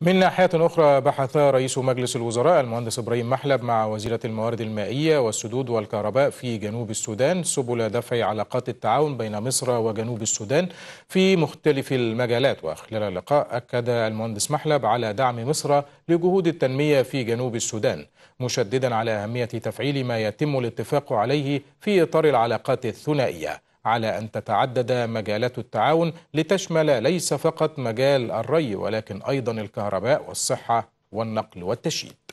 من ناحية أخرى بحث رئيس مجلس الوزراء المهندس إبراهيم محلب مع وزيرة الموارد المائية والسدود والكهرباء في جنوب السودان سبل دفع علاقات التعاون بين مصر وجنوب السودان في مختلف المجالات وخلال اللقاء أكد المهندس محلب على دعم مصر لجهود التنمية في جنوب السودان مشددا على أهمية تفعيل ما يتم الاتفاق عليه في إطار العلاقات الثنائية على أن تتعدد مجالات التعاون لتشمل ليس فقط مجال الري ولكن أيضا الكهرباء والصحة والنقل والتشييد